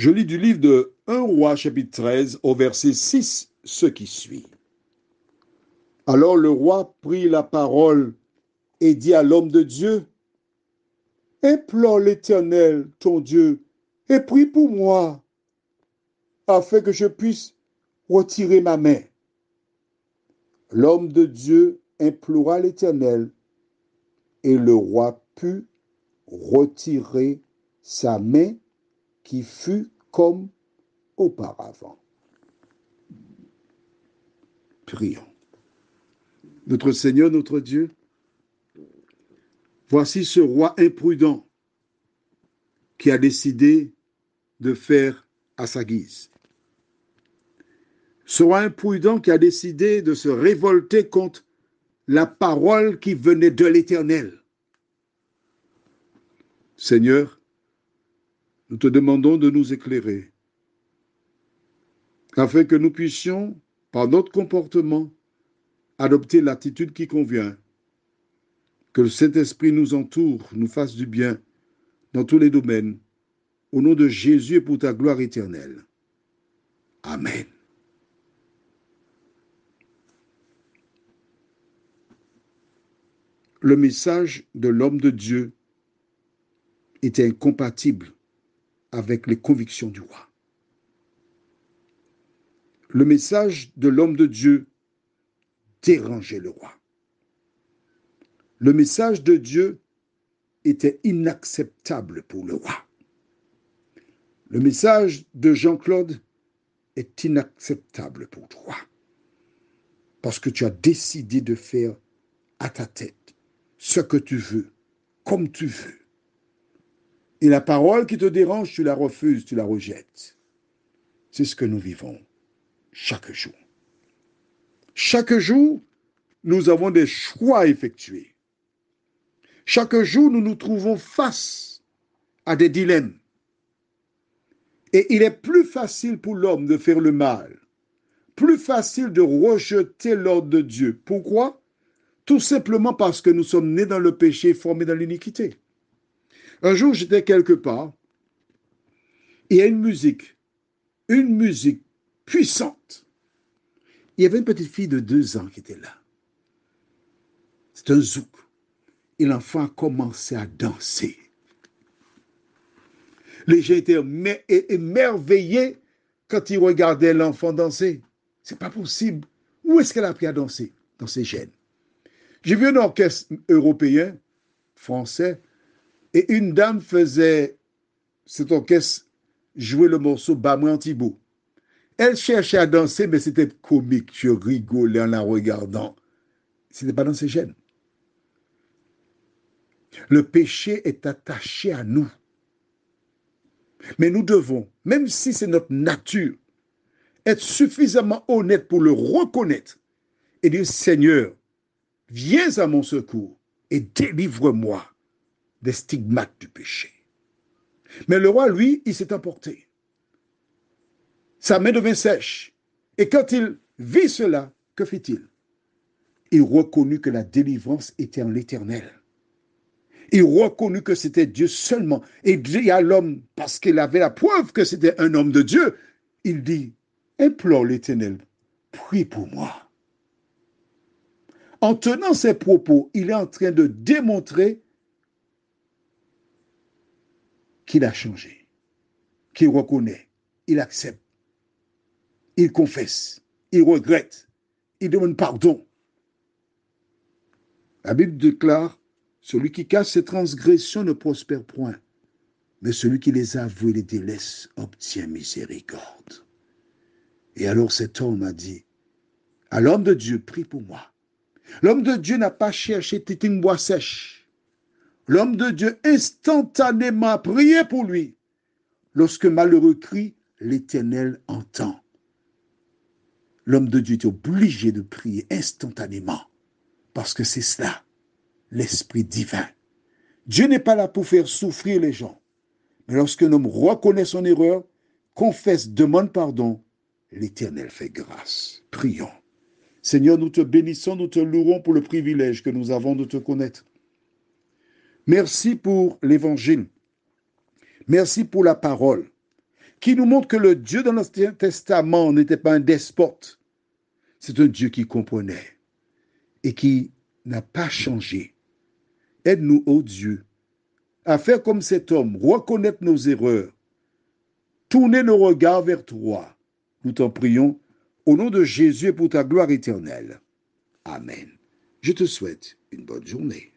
Je lis du livre de 1 Roi chapitre 13 au verset 6 ce qui suit. Alors le roi prit la parole et dit à l'homme de Dieu, Implore l'Éternel, ton Dieu, et prie pour moi, afin que je puisse retirer ma main. L'homme de Dieu implora l'Éternel, et le roi put retirer sa main qui fut comme auparavant. Prions. Notre Seigneur, notre Dieu, voici ce roi imprudent qui a décidé de faire à sa guise. Ce roi imprudent qui a décidé de se révolter contre la parole qui venait de l'Éternel. Seigneur, nous te demandons de nous éclairer, afin que nous puissions, par notre comportement, adopter l'attitude qui convient. Que le Saint-Esprit nous entoure, nous fasse du bien dans tous les domaines, au nom de Jésus et pour ta gloire éternelle. Amen. Le message de l'homme de Dieu est incompatible avec les convictions du roi. Le message de l'homme de Dieu dérangeait le roi. Le message de Dieu était inacceptable pour le roi. Le message de Jean-Claude est inacceptable pour toi. Parce que tu as décidé de faire à ta tête ce que tu veux, comme tu veux. Et la parole qui te dérange, tu la refuses, tu la rejettes. C'est ce que nous vivons chaque jour. Chaque jour, nous avons des choix à effectuer. Chaque jour, nous nous trouvons face à des dilemmes. Et il est plus facile pour l'homme de faire le mal, plus facile de rejeter l'ordre de Dieu. Pourquoi Tout simplement parce que nous sommes nés dans le péché, formés dans l'iniquité. Un jour, j'étais quelque part et il y a une musique, une musique puissante. Il y avait une petite fille de deux ans qui était là. C'est un zouk. Et l'enfant a commencé à danser. Les gens étaient émerveillés quand ils regardaient l'enfant danser. C'est pas possible. Où est-ce qu'elle a appris à danser Dans ses gènes. J'ai vu un orchestre européen, français, et une dame faisait cet orchestre jouer le morceau en antibo. Elle cherchait à danser, mais c'était comique. Je rigolais en la regardant. Ce n'était pas dans ses gènes. Le péché est attaché à nous. Mais nous devons, même si c'est notre nature, être suffisamment honnêtes pour le reconnaître et dire Seigneur, viens à mon secours et délivre-moi des stigmates du péché. Mais le roi, lui, il s'est emporté. Sa main devint sèche. Et quand il vit cela, que fit-il Il reconnut que la délivrance était en l'éternel. Il reconnut que c'était Dieu seulement. Et dit à l'homme, parce qu'il avait la preuve que c'était un homme de Dieu, il dit, implore l'éternel, prie pour moi. En tenant ces propos, il est en train de démontrer qu'il a changé, qu'il reconnaît, il accepte, il confesse, il regrette, il demande pardon. La Bible déclare, celui qui casse ses transgressions ne prospère point, mais celui qui les avoue et les délaisse obtient miséricorde. Et alors cet homme a dit, à l'homme de Dieu, prie pour moi. L'homme de Dieu n'a pas cherché une bois sèche. L'homme de Dieu instantanément prier pour lui. Lorsque malheureux crie, l'Éternel entend. L'homme de Dieu est obligé de prier instantanément, parce que c'est cela, l'Esprit divin. Dieu n'est pas là pour faire souffrir les gens, mais lorsqu'un homme reconnaît son erreur, confesse, demande pardon, l'Éternel fait grâce. Prions. Seigneur, nous te bénissons, nous te louons pour le privilège que nous avons de te connaître. Merci pour l'évangile. Merci pour la parole qui nous montre que le Dieu dans l'Ancien Testament n'était pas un despote. C'est un Dieu qui comprenait et qui n'a pas changé. Aide-nous, ô Dieu, à faire comme cet homme, reconnaître nos erreurs, tourner nos regards vers toi. Nous t'en prions au nom de Jésus et pour ta gloire éternelle. Amen. Je te souhaite une bonne journée.